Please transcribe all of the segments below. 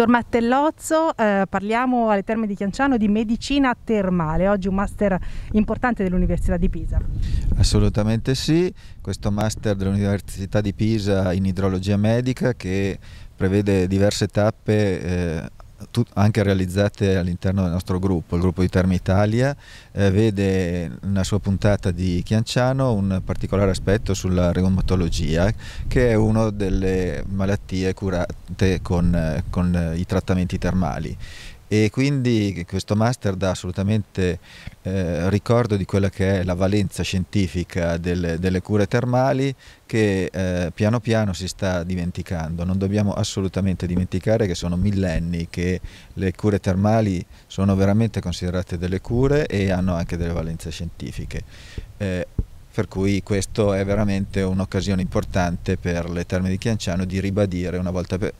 Dottor Mattellozzo, eh, parliamo alle Terme di Chianciano di medicina termale, oggi un master importante dell'Università di Pisa. Assolutamente sì, questo master dell'Università di Pisa in idrologia medica che prevede diverse tappe eh, anche realizzate all'interno del nostro gruppo, il gruppo di Terma Italia, eh, vede nella sua puntata di Chianciano un particolare aspetto sulla reumatologia, che è una delle malattie curate con, eh, con eh, i trattamenti termali e quindi questo master dà assolutamente eh, ricordo di quella che è la valenza scientifica delle, delle cure termali che eh, piano piano si sta dimenticando. Non dobbiamo assolutamente dimenticare che sono millenni che le cure termali sono veramente considerate delle cure e hanno anche delle valenze scientifiche. Eh, per cui questo è veramente un'occasione importante per le terme di Chianciano di ribadire una volta per,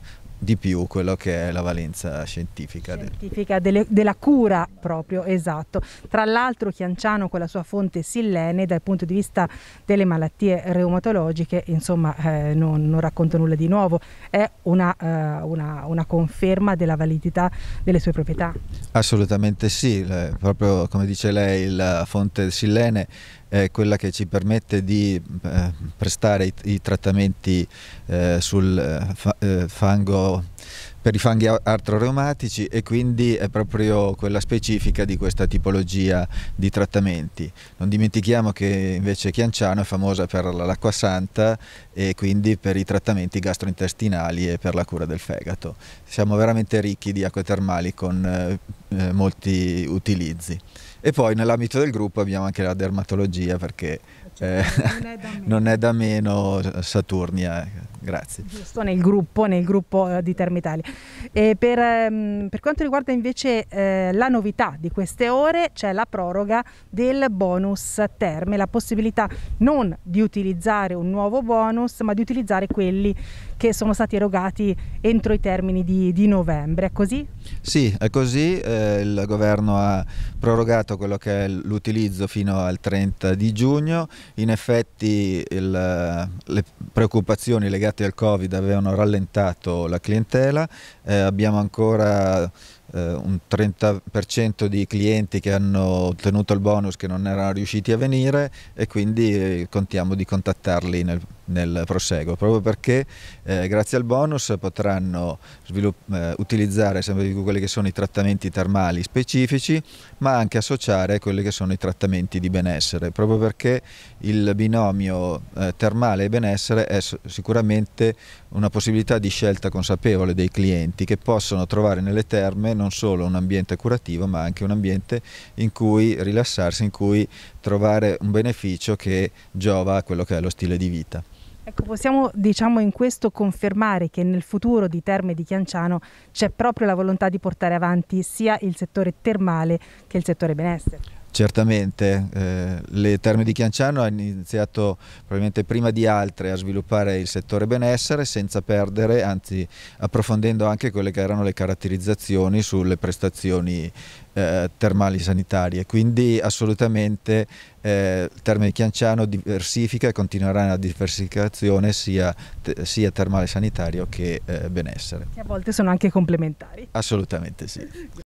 di più quello che è la valenza scientifica, scientifica del... delle, della cura proprio, esatto. Tra l'altro Chianciano con la sua fonte Sillene dal punto di vista delle malattie reumatologiche insomma eh, non, non, racconta nulla di nuovo, è una, eh, una, una, conferma della validità delle sue proprietà. Assolutamente sì, proprio come dice lei la fonte Sillene è quella che ci permette di eh, prestare i, i trattamenti eh, sul eh, eh fango per i fanghi artroreumatici e quindi è proprio quella specifica di questa tipologia di trattamenti. Non dimentichiamo che invece Chianciano è famosa per l'acqua santa e quindi per i trattamenti gastrointestinali e per la cura del fegato. Siamo veramente ricchi di acque termali con eh, eh molti utilizzi. E poi nell'ambito del gruppo abbiamo anche la dermatologia perché eh, non, è eh, non è da meno Saturnia, eh. Grazie. Giusto nel gruppo, nel gruppo eh, di Termitali. Per, ehm, per, quanto riguarda invece eh, la novità di queste ore, c'è la proroga del bonus terme, la possibilità non di utilizzare un nuovo bonus, ma di utilizzare quelli che sono stati erogati entro i termini di, di novembre. È così? Sì, è così. Eh, il governo ha prorogato quello che è l'utilizzo fino al 30 di giugno. In effetti il, le preoccupazioni legate legati al Covid avevano rallentato la clientela, eh, abbiamo ancora eh, un 30% di clienti che hanno ottenuto il bonus che non erano riusciti a venire e quindi eh, contiamo di contattarli nel, nel proseguo, proprio perché eh, grazie al bonus potranno eh, utilizzare sempre di più quelli che sono i trattamenti termali specifici, ma anche associare quelli che sono i trattamenti di benessere, proprio perché il binomio eh, termale e benessere è sicuramente una possibilità di scelta consapevole dei clienti che possono trovare nelle terme non solo un ambiente curativo ma anche un ambiente in cui rilassarsi, in cui trovare un beneficio che giova a quello che è lo stile di vita. Ecco, possiamo diciamo in questo confermare che nel futuro di Terme di Chianciano c'è proprio la volontà di portare avanti sia il settore termale che il settore benessere. Certamente, eh, le Terme di Chianciano hanno iniziato probabilmente prima di altre a sviluppare il settore benessere senza perdere, anzi approfondendo anche quelle che erano le caratterizzazioni sulle prestazioni eh, termali sanitarie. Quindi assolutamente eh, Terme di Chianciano diversifica e continuerà nella diversificazione sia, sia termale sanitario che eh, benessere. Che a volte sono anche complementari. Assolutamente sì.